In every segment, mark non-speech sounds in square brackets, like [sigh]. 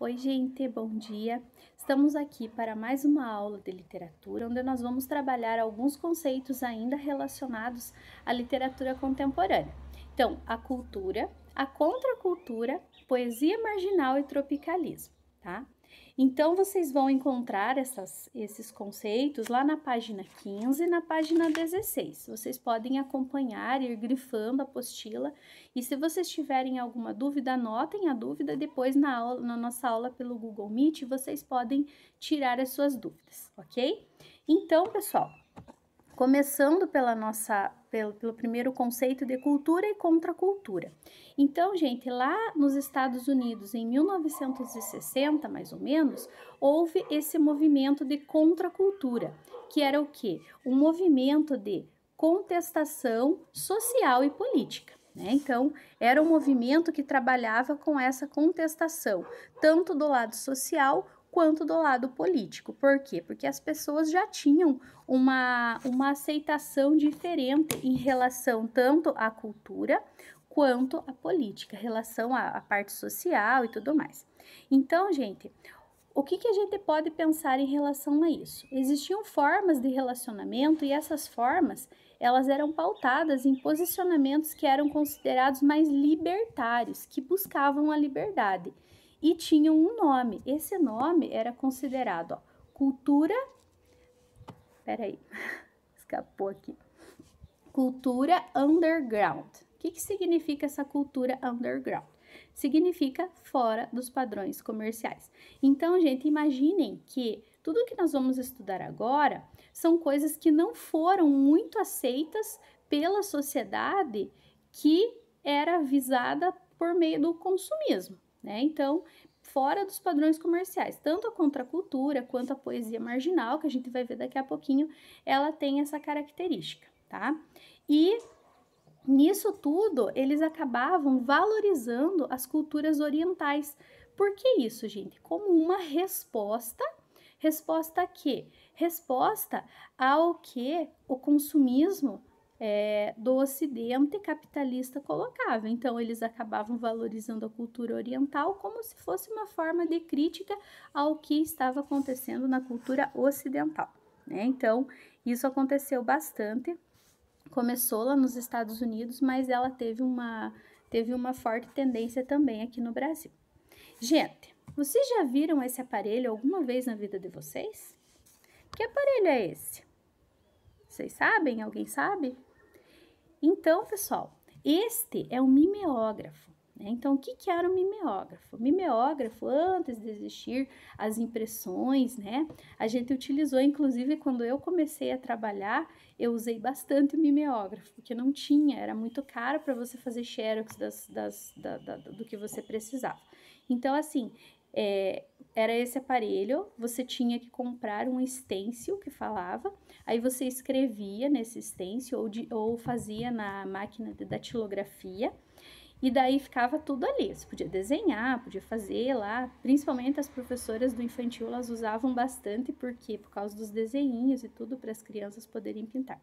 Oi, gente, bom dia! Estamos aqui para mais uma aula de literatura, onde nós vamos trabalhar alguns conceitos ainda relacionados à literatura contemporânea. Então, a cultura, a contracultura, poesia marginal e tropicalismo, tá? Então, vocês vão encontrar essas, esses conceitos lá na página 15 e na página 16. Vocês podem acompanhar, ir grifando a apostila. E se vocês tiverem alguma dúvida, anotem a dúvida. Depois, na, aula, na nossa aula pelo Google Meet, vocês podem tirar as suas dúvidas, ok? Então, pessoal, começando pela nossa pelo, pelo primeiro conceito de cultura e contracultura. Então, gente, lá nos Estados Unidos, em 1960, mais ou menos, houve esse movimento de contracultura, que era o quê? Um movimento de contestação social e política. Né? Então, era um movimento que trabalhava com essa contestação, tanto do lado social quanto do lado político. Por quê? Porque as pessoas já tinham uma, uma aceitação diferente em relação tanto à cultura quanto à política, relação à, à parte social e tudo mais. Então, gente, o que, que, a gente pode pensar em relação a isso? Existiam formas de relacionamento e essas formas elas eram pautadas em posicionamentos que eram considerados mais libertários, que buscavam a liberdade e tinham um nome. Esse nome era considerado ó, cultura. Peraí, [laughs] escapou aqui. Cultura underground. O que, que significa essa cultura underground? Significa fora dos padrões comerciais. Então, gente, imaginem que tudo que nós vamos estudar agora são coisas que não foram muito aceitas pela sociedade que era visada por meio do consumismo né? Então, fora dos padrões comerciais. Tanto a contracultura quanto a poesia marginal, que a gente vai ver daqui a pouquinho, ela tem essa característica, tá? E nisso tudo, eles acabavam valorizando as culturas orientais. Por que isso, gente? Como uma resposta. Resposta a quê? Resposta ao que o consumismo é, do Ocidente capitalista colocava. Então, eles acabavam valorizando a cultura oriental como se fosse uma forma de crítica ao que estava acontecendo na cultura ocidental. Né? Então, isso aconteceu bastante. Começou lá nos Estados Unidos, mas ela teve uma, teve uma forte tendência também aqui no Brasil. Gente, vocês já viram esse aparelho alguma vez na vida de vocês? Que aparelho é esse? Vocês sabem? Alguém sabe? Então, pessoal, este é o mimeógrafo. Né? Então, o que, que era o mimeógrafo? O mimeógrafo, antes de existir as impressões, né? A gente utilizou, inclusive, quando eu comecei a trabalhar, eu usei bastante o mimeógrafo, porque não tinha, era muito caro para você fazer xerox das, das, da, da, do que você precisava. Então, assim, é, era esse aparelho, você tinha que comprar um stencil que falava, aí você escrevia nesse stencil ou, de, ou fazia na máquina de datilografia, e daí ficava tudo ali. Você podia desenhar, podia fazer lá. Principalmente as professoras do infantil, elas usavam bastante, porque por causa dos desenhinhos e tudo, para as crianças poderem pintar.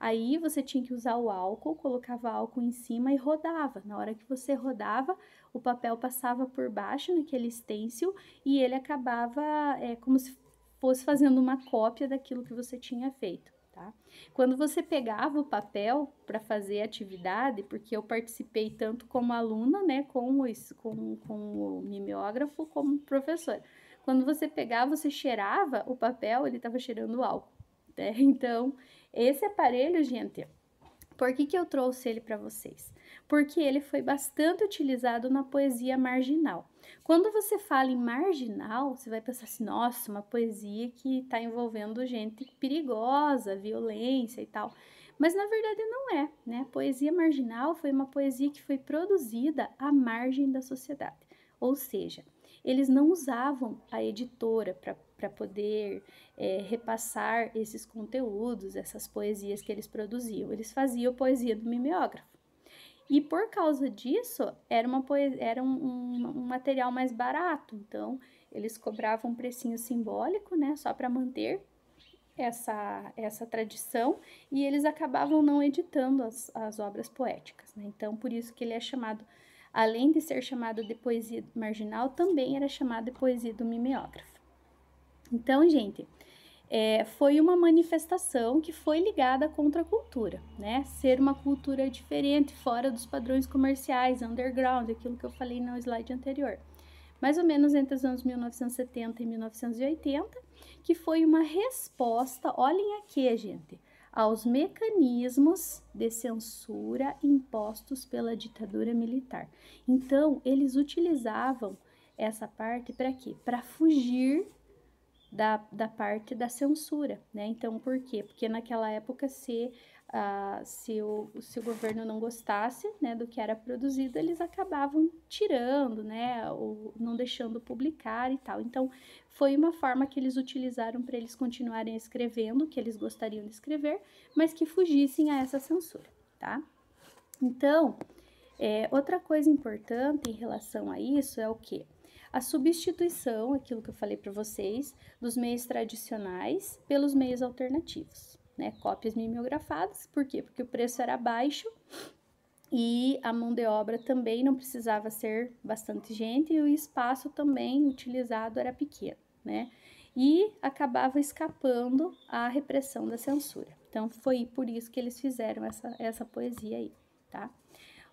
Aí você tinha que usar o álcool, colocava álcool em cima e rodava. Na hora que você rodava, o papel passava por baixo naquele stencil e ele acabava é, como se fosse fazendo uma cópia daquilo que você tinha feito. Tá? Quando você pegava o papel para fazer a atividade, porque eu participei tanto como aluna, né, com, os, com, com o mimeógrafo, como professora. Quando você pegava, você cheirava o papel, ele estava cheirando álcool. Né? [laughs] Então, esse aparelho, gente, por que, que eu trouxe ele para vocês? porque ele foi bastante utilizado na poesia marginal. Quando você fala em marginal, você vai pensar assim: nossa, uma poesia que está envolvendo gente perigosa, violência e tal. Mas na verdade não é, né? A poesia marginal foi uma poesia que foi produzida à margem da sociedade. Ou seja, eles não usavam a editora para poder é, repassar esses conteúdos, essas poesias que eles produziam. Eles faziam poesia do mimeógrafo. E por causa disso, era, uma poesia, era um, um, um material mais barato. Então, eles cobravam um precinho simbólico, né? Só para manter essa, essa tradição e eles acabavam não editando as, as obras poéticas. Né? Então, por isso que ele é chamado, além de ser chamado de poesia marginal, também era chamado de poesia do mimeógrafo. Então, gente, é, foi uma manifestação que foi ligada à contracultura, né? Ser uma cultura diferente, fora dos padrões comerciais, underground, aquilo que eu falei no slide anterior. Mais ou menos entre os anos 1970 e 1980, que foi uma resposta, olhem aqui, gente, aos mecanismos de censura impostos pela ditadura militar. Então, eles utilizavam essa parte para quê? Para fugir da, da parte da censura, né? Então, por quê? Porque naquela época, se, uh, se, o, se o governo não gostasse né, do que era produzido, eles acabavam tirando, né? Ou não deixando publicar e tal. Então, foi uma forma que eles utilizaram para eles continuarem escrevendo o que eles gostariam de escrever, mas que fugissem a essa censura, tá? Então, é, outra coisa importante em relação a isso é o quê? a substituição, aquilo que eu falei para vocês, dos meios tradicionais pelos meios alternativos, né? Cópias mimeografadas, por quê? Porque o preço era baixo e a mão de obra também não precisava ser bastante gente e o espaço também utilizado era pequeno, né? E acabava escapando à repressão da censura. Então foi por isso que eles fizeram essa, essa poesia aí, tá?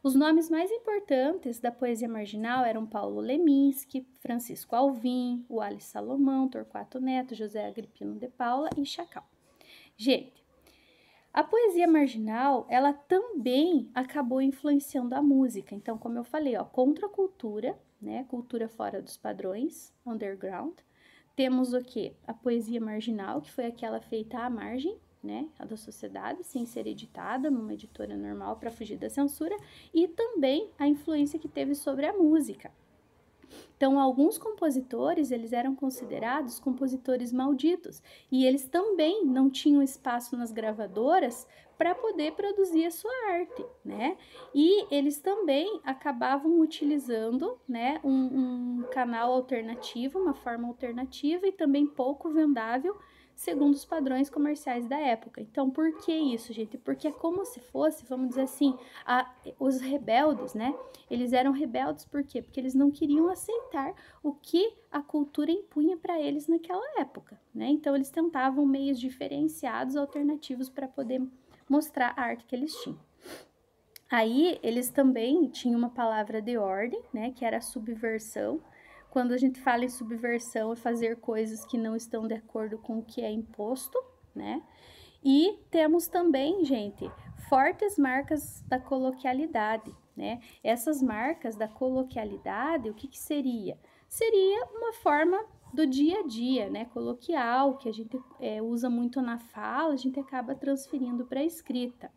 Os nomes mais importantes da poesia marginal eram Paulo Leminski, Francisco Alvim, o Alice Salomão, Torquato Neto, José Agripino de Paula e Chacal. Gente, a poesia marginal, ela também acabou influenciando a música. Então, como eu falei, ó, contra a cultura, né? Cultura fora dos padrões, underground. Temos o que? A poesia marginal, que foi aquela feita à margem, né, a da sociedade, sem ser editada numa editora normal para fugir da censura, e também a influência que teve sobre a música. Então, alguns compositores, eles eram considerados compositores malditos, e eles também não tinham espaço nas gravadoras para poder produzir a sua arte, né? E eles também acabavam utilizando, né, um, um canal alternativo, uma forma alternativa e também pouco vendável segundo os padrões comerciais da época. Então, por que isso, gente? Porque é como se fosse, vamos dizer assim, a, os rebeldes, né? Eles eram rebeldes por quê? Porque eles não queriam aceitar o que a cultura impunha para eles naquela época, né? Então, eles tentavam meios diferenciados, alternativos para poder mostrar a arte que eles tinham. Aí, eles também tinham uma palavra de ordem, né, que era subversão, quando a gente fala em subversão, é fazer coisas que não estão de acordo com o que é imposto, né? E temos também, gente, fortes marcas da coloquialidade, né? Essas marcas da coloquialidade, o que, que seria? Seria uma forma do dia a dia, né? Coloquial, que a gente é, usa muito na fala, a gente acaba transferindo para a escrita.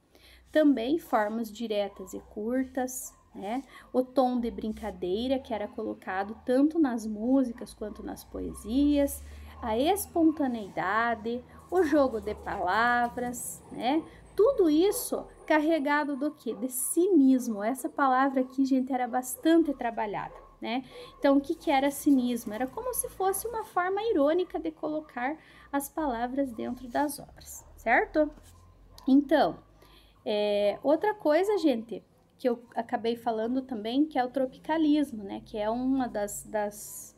Também formas diretas e curtas, né? O tom de brincadeira que era colocado tanto nas músicas quanto nas poesias, a espontaneidade, o jogo de palavras, né? Tudo isso carregado do que? De cinismo. Essa palavra aqui, gente, era bastante trabalhada, né? Então, o que, que era cinismo? Era como se fosse uma forma irônica de colocar as palavras dentro das obras, certo? Então, é, outra coisa, gente, que eu acabei falando também, que é o tropicalismo, né? Que é uma das, das,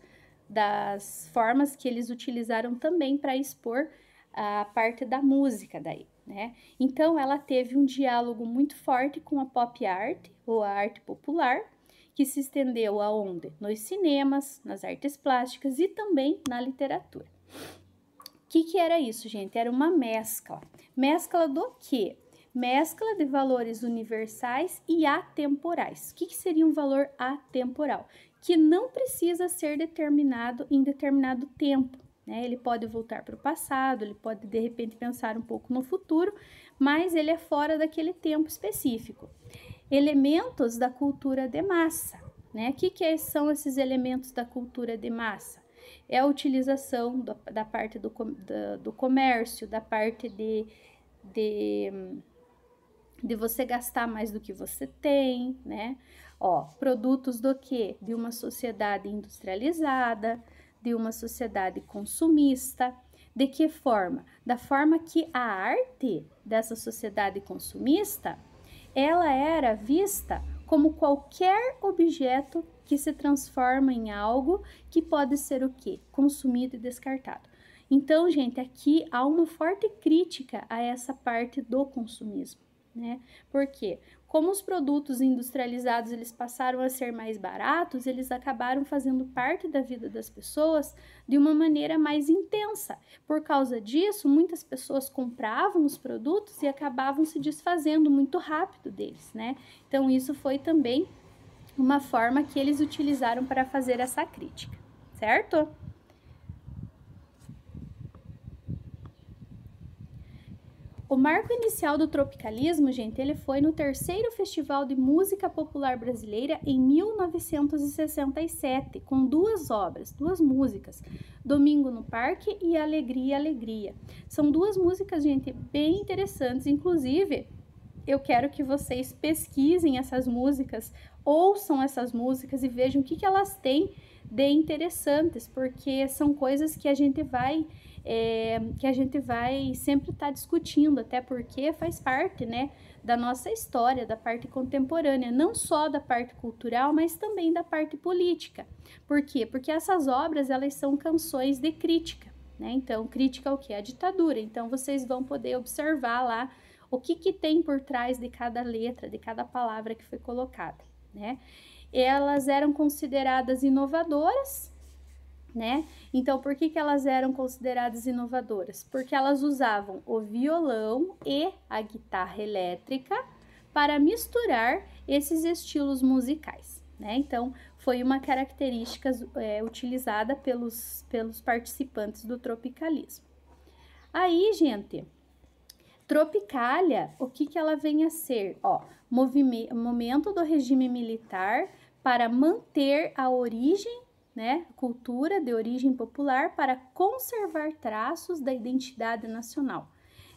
das formas que eles utilizaram também para expor a parte da música daí, né? Então, ela teve um diálogo muito forte com a pop art, ou a arte popular, que se estendeu aonde? Nos cinemas, nas artes plásticas e também na literatura. O que, que era isso, gente? Era uma mescla. Mescla do quê? mescla de valores universais e atemporais. O que, que seria um valor atemporal? Que não precisa ser determinado em determinado tempo. Né? Ele pode voltar para o passado, ele pode de repente pensar um pouco no futuro, mas ele é fora daquele tempo específico. Elementos da cultura de massa. Né? O que, que são esses elementos da cultura de massa? É a utilização do, da parte do, do, do comércio, da parte de, de de você gastar mais do que você tem, né? Ó, produtos do que? De uma sociedade industrializada, de uma sociedade consumista. De que forma? Da forma que a arte dessa sociedade consumista, ela era vista como qualquer objeto que se transforma em algo que pode ser o que? Consumido e descartado. Então, gente, aqui há uma forte crítica a essa parte do consumismo né? Porque como os produtos industrializados eles passaram a ser mais baratos, eles acabaram fazendo parte da vida das pessoas de uma maneira mais intensa. Por causa disso, muitas pessoas compravam os produtos e acabavam se desfazendo muito rápido deles, né? Então isso foi também uma forma que eles utilizaram para fazer essa crítica, certo? O marco inicial do tropicalismo, gente, ele foi no terceiro Festival de Música Popular Brasileira em 1967, com duas obras, duas músicas, Domingo no Parque e Alegria, Alegria. São duas músicas, gente, bem interessantes, inclusive eu quero que vocês pesquisem essas músicas, ouçam essas músicas e vejam o que, que elas têm de interessantes, porque são coisas que a gente vai é, que a gente vai sempre estar tá discutindo, até porque faz parte, né, da nossa história, da parte contemporânea, não só da parte cultural, mas também da parte política. Por quê? Porque essas obras, elas são canções de crítica, né? Então, crítica ao é que? A ditadura. Então, vocês vão poder observar lá o que, que tem por trás de cada letra, de cada palavra que foi colocada, né? Elas eram consideradas inovadoras, né? Então, por que, que elas eram consideradas inovadoras? Porque elas usavam o violão e a guitarra elétrica para misturar esses estilos musicais, né? Então, foi uma característica é, utilizada pelos, pelos participantes do tropicalismo. Aí, gente, Tropicália, o que, que ela vem a ser? Ó, movimento do regime militar para manter a origem né, cultura de origem popular para conservar traços da identidade nacional.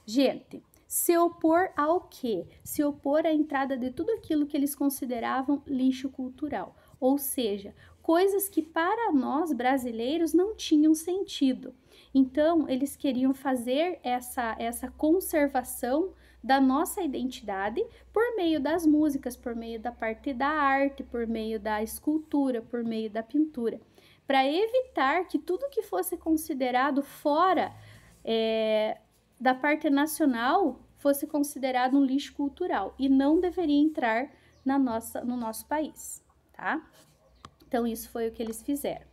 Gente, se opor ao quê? Se opor à entrada de tudo aquilo que eles consideravam lixo cultural, ou seja, coisas que para nós brasileiros não tinham sentido. Então, eles queriam fazer essa, essa conservação da nossa identidade por meio das músicas, por meio da parte da arte, por meio da escultura, por meio da pintura para evitar que tudo que fosse considerado fora é, da parte nacional fosse considerado um lixo cultural e não deveria entrar na nossa, no nosso país, tá? Então, isso foi o que eles fizeram.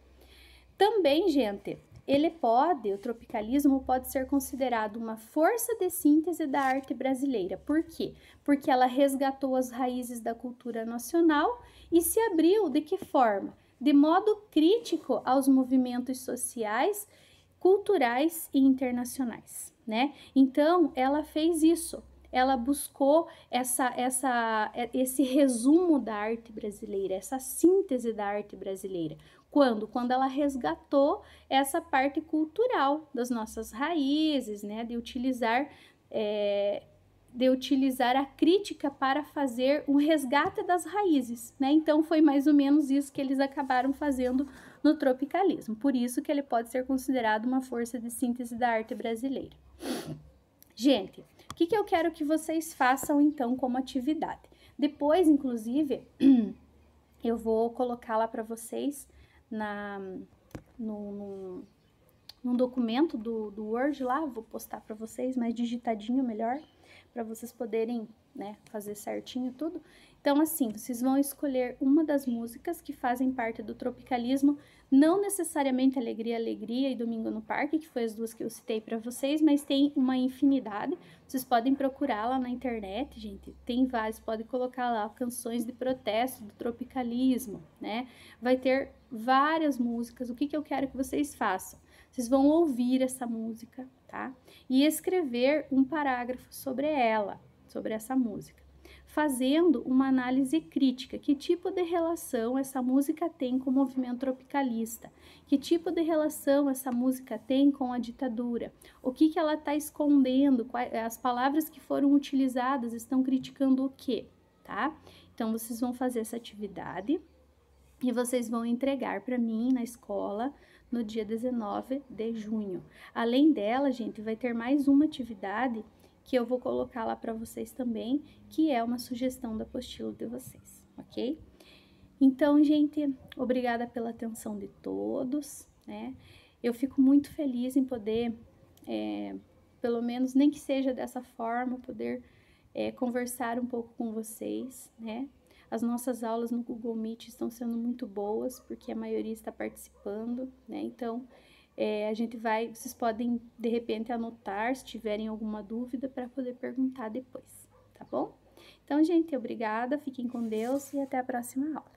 Também, gente, ele pode, o tropicalismo pode ser considerado uma força de síntese da arte brasileira. Por quê? Porque ela resgatou as raízes da cultura nacional e se abriu de que forma? de modo crítico aos movimentos sociais, culturais e internacionais, né? Então, ela fez isso. Ela buscou essa, essa, é, esse resumo da arte brasileira, essa síntese da arte brasileira. Quando? Quando ela resgatou essa parte cultural das nossas raízes, né? De utilizar é, de utilizar a crítica para fazer um resgate das raízes, né? Então foi mais ou menos isso que eles acabaram fazendo no tropicalismo. Por isso que ele pode ser considerado uma força de síntese da arte brasileira. Gente, o que, que eu quero que vocês façam então como atividade? Depois, inclusive, [clears throat] eu vou colocar lá para vocês na no, no num documento do, do Word lá, vou postar para vocês, mais digitadinho melhor para vocês poderem, né, fazer certinho tudo. Então, assim, vocês vão escolher uma das músicas que fazem parte do tropicalismo, não necessariamente Alegria, Alegria e Domingo no Parque, que foi as duas que eu citei para vocês, mas tem uma infinidade. Vocês podem procurá-la na internet, gente. Tem várias, pode colocar lá canções de protesto do tropicalismo, né? Vai ter várias músicas. O que, que eu quero que vocês façam? Vocês vão ouvir essa música, tá? E escrever um parágrafo sobre ela, sobre essa música, fazendo uma análise crítica. Que tipo de relação essa música tem com o movimento tropicalista? Que tipo de relação essa música tem com a ditadura? O que, que ela está escondendo? Eh, as palavras que foram utilizadas estão criticando o quê? Tá? Então, vocês vão fazer essa atividade e vocês vão entregar para mim na escola no dia 19 de junho. Além dela, gente, vai ter mais uma atividade que eu vou colocar lá para vocês também, que é uma sugestão da apostila de vocês, ok? Então, gente, obrigada pela atenção de todos, né? Eu fico muito feliz em poder, é, pelo menos nem que seja dessa forma, poder é, conversar um pouco com vocês, né? As nossas aulas no Google Meet estão sendo muito boas, porque a maioria está participando, né? Então, é, a gente vai, vocês podem de repente anotar se tiverem alguma dúvida para poder perguntar depois, tá bom? Então, gente, obrigada, fiquem com Deus e até a próxima aula.